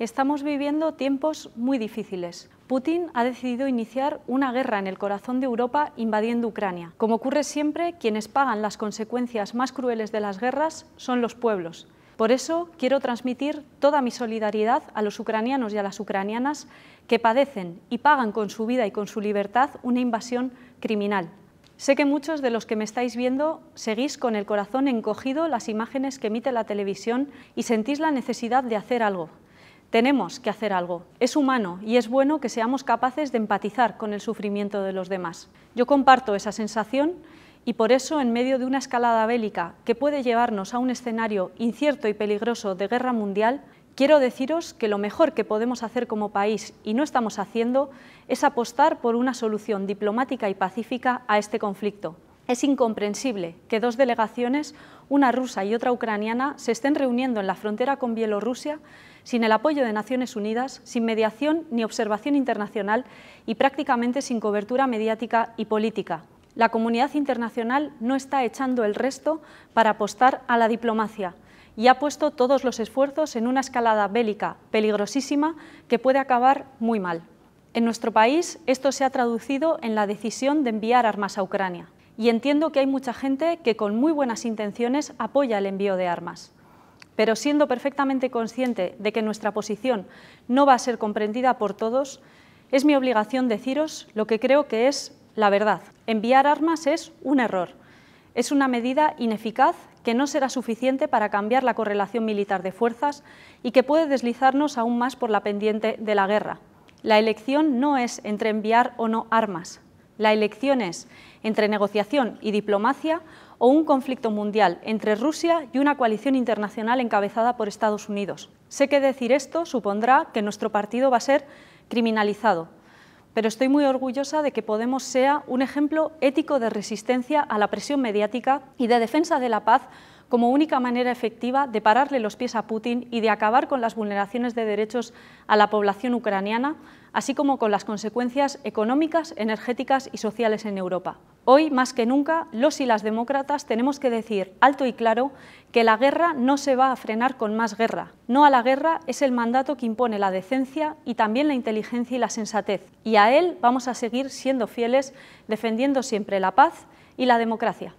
Estamos viviendo tiempos muy difíciles. Putin ha decidido iniciar una guerra en el corazón de Europa invadiendo Ucrania. Como ocurre siempre, quienes pagan las consecuencias más crueles de las guerras son los pueblos. Por eso quiero transmitir toda mi solidaridad a los ucranianos y a las ucranianas que padecen y pagan con su vida y con su libertad una invasión criminal. Sé que muchos de los que me estáis viendo seguís con el corazón encogido las imágenes que emite la televisión y sentís la necesidad de hacer algo, tenemos que hacer algo. Es humano y es bueno que seamos capaces de empatizar con el sufrimiento de los demás. Yo comparto esa sensación y por eso, en medio de una escalada bélica que puede llevarnos a un escenario incierto y peligroso de guerra mundial, quiero deciros que lo mejor que podemos hacer como país, y no estamos haciendo, es apostar por una solución diplomática y pacífica a este conflicto. Es incomprensible que dos delegaciones, una rusa y otra ucraniana, se estén reuniendo en la frontera con Bielorrusia sin el apoyo de Naciones Unidas, sin mediación ni observación internacional y prácticamente sin cobertura mediática y política. La comunidad internacional no está echando el resto para apostar a la diplomacia y ha puesto todos los esfuerzos en una escalada bélica peligrosísima que puede acabar muy mal. En nuestro país esto se ha traducido en la decisión de enviar armas a Ucrania y entiendo que hay mucha gente que con muy buenas intenciones apoya el envío de armas. Pero siendo perfectamente consciente de que nuestra posición no va a ser comprendida por todos, es mi obligación deciros lo que creo que es la verdad. Enviar armas es un error. Es una medida ineficaz que no será suficiente para cambiar la correlación militar de fuerzas y que puede deslizarnos aún más por la pendiente de la guerra. La elección no es entre enviar o no armas, la elección es entre negociación y diplomacia o un conflicto mundial entre Rusia y una coalición internacional encabezada por Estados Unidos. Sé que decir esto supondrá que nuestro partido va a ser criminalizado, pero estoy muy orgullosa de que Podemos sea un ejemplo ético de resistencia a la presión mediática y de defensa de la paz como única manera efectiva de pararle los pies a Putin y de acabar con las vulneraciones de derechos a la población ucraniana, así como con las consecuencias económicas, energéticas y sociales en Europa. Hoy, más que nunca, los y las demócratas tenemos que decir alto y claro que la guerra no se va a frenar con más guerra. No a la guerra es el mandato que impone la decencia y también la inteligencia y la sensatez. Y a él vamos a seguir siendo fieles, defendiendo siempre la paz y la democracia.